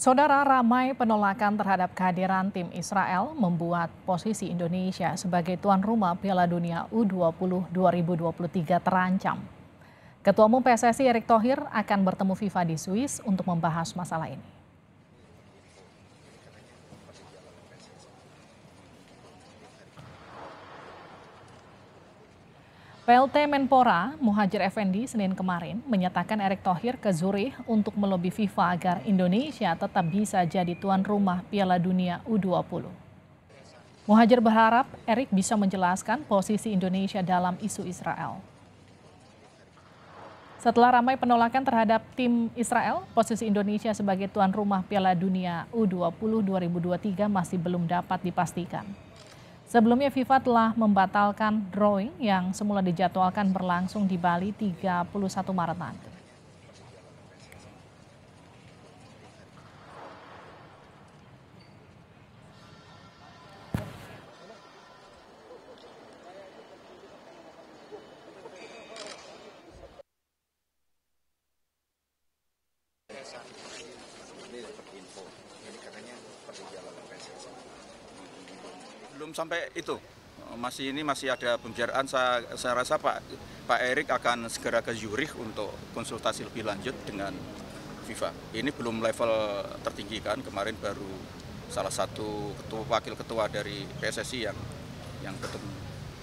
Saudara ramai penolakan terhadap kehadiran tim Israel membuat posisi Indonesia sebagai tuan rumah Piala Dunia U20 2023 terancam. Ketua Umum PSSI Erick Thohir akan bertemu FIFA di Swiss untuk membahas masalah ini. PLT Menpora Muhajir Effendi Senin kemarin menyatakan Erick Thohir ke Zurich untuk melobi FIFA agar Indonesia tetap bisa jadi tuan rumah Piala Dunia U20. Muhajir berharap Erick bisa menjelaskan posisi Indonesia dalam isu Israel. Setelah ramai penolakan terhadap tim Israel, posisi Indonesia sebagai tuan rumah Piala Dunia U20 2023 masih belum dapat dipastikan. Sebelumnya FIFA telah membatalkan drawing yang semula dijadwalkan berlangsung di Bali 31 Maret nanti belum sampai itu. Eh, masih ini masih ada pembicaraan. Saya, saya rasa Pak Pak Erik akan segera ke Zurich untuk konsultasi lebih lanjut dengan FIFA. Ini belum level tertinggi kan. Kemarin baru salah satu ketua wakil ketua dari PSSI yang yang ketemu.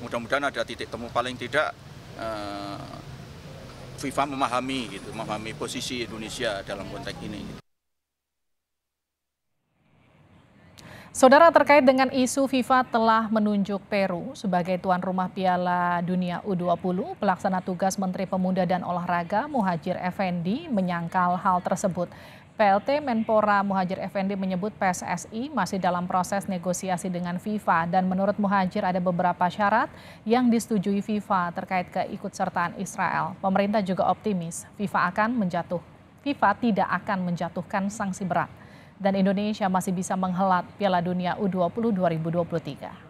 Mudah-mudahan ada titik temu paling tidak eh, FIFA memahami gitu, memahami posisi Indonesia dalam konteks ini. Gitu. Saudara terkait dengan isu FIFA telah menunjuk Peru sebagai tuan rumah Piala Dunia U20, pelaksana tugas Menteri Pemuda dan Olahraga Muhajir Effendi menyangkal hal tersebut. PLT Menpora Muhajir Effendi menyebut PSSI masih dalam proses negosiasi dengan FIFA dan menurut Muhajir ada beberapa syarat yang disetujui FIFA terkait keikutsertaan Israel. Pemerintah juga optimis FIFA akan menjatuh FIFA tidak akan menjatuhkan sanksi berat dan Indonesia masih bisa menghelat Piala Dunia U20 2023.